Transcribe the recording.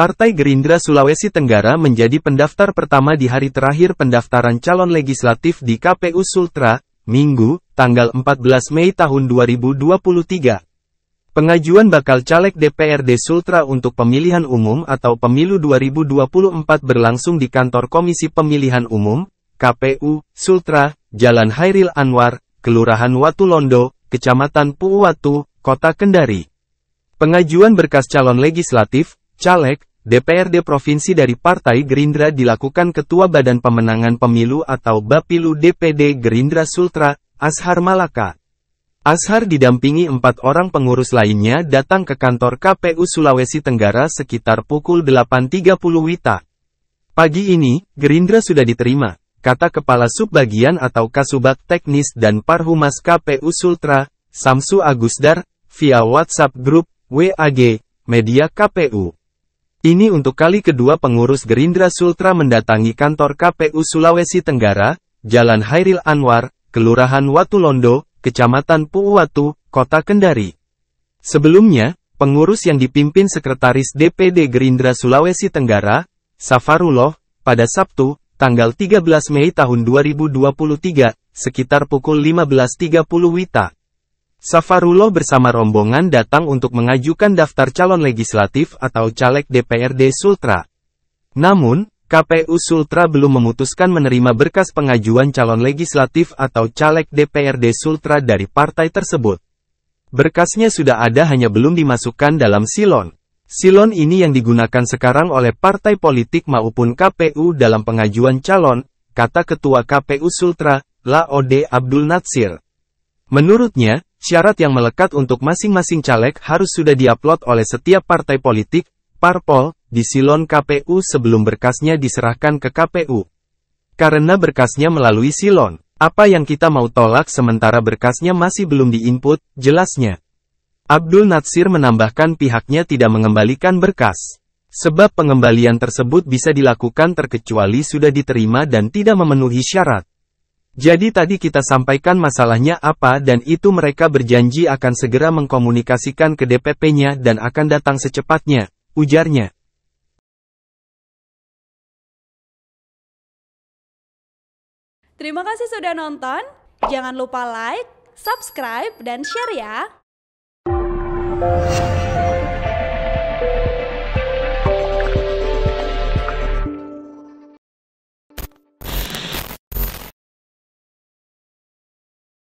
Partai Gerindra Sulawesi Tenggara menjadi pendaftar pertama di hari terakhir pendaftaran calon legislatif di KPU Sultra, Minggu, tanggal 14 Mei tahun 2023. Pengajuan bakal caleg DPRD Sultra untuk pemilihan umum atau pemilu 2024 berlangsung di kantor Komisi Pemilihan Umum, KPU, Sultra, Jalan Hairil Anwar, Kelurahan Watu Londo, Kecamatan Puuwatu, Kota Kendari. Pengajuan berkas calon legislatif, caleg, DPRD Provinsi dari Partai Gerindra dilakukan Ketua Badan Pemenangan Pemilu atau Bapilu DPD Gerindra Sultra, Ashar Malaka. Ashar didampingi empat orang pengurus lainnya datang ke kantor KPU Sulawesi Tenggara sekitar pukul 8.30 WITA. Pagi ini, Gerindra sudah diterima, kata Kepala Subbagian atau Kasubag Teknis dan Parhumas KPU Sultra, Samsu Agusdar, via WhatsApp Group, WAG, Media KPU. Ini untuk kali kedua pengurus Gerindra Sultra mendatangi kantor KPU Sulawesi Tenggara, Jalan Hairil Anwar, Kelurahan Watulondo, Kecamatan Puwatu, Kota Kendari. Sebelumnya, pengurus yang dipimpin Sekretaris DPD Gerindra Sulawesi Tenggara, Safarullah, pada Sabtu, tanggal 13 Mei tahun 2023, sekitar pukul 15.30 WITA, Safarullah bersama rombongan datang untuk mengajukan daftar calon legislatif atau caleg DPRD Sultra. Namun, KPU Sultra belum memutuskan menerima berkas pengajuan calon legislatif atau caleg DPRD Sultra dari partai tersebut. Berkasnya sudah ada hanya belum dimasukkan dalam silon. Silon ini yang digunakan sekarang oleh partai politik maupun KPU dalam pengajuan calon, kata Ketua KPU Sultra, Laode Abdul Natsir. Menurutnya, Syarat yang melekat untuk masing-masing caleg harus sudah diupload oleh setiap partai politik, parpol, di silon KPU sebelum berkasnya diserahkan ke KPU. Karena berkasnya melalui silon, apa yang kita mau tolak sementara berkasnya masih belum diinput, jelasnya. Abdul Natsir menambahkan pihaknya tidak mengembalikan berkas. Sebab pengembalian tersebut bisa dilakukan terkecuali sudah diterima dan tidak memenuhi syarat. Jadi tadi kita sampaikan masalahnya apa dan itu mereka berjanji akan segera mengkomunikasikan ke DPP-nya dan akan datang secepatnya, ujarnya. Terima kasih sudah nonton, jangan lupa like, subscribe, dan share ya!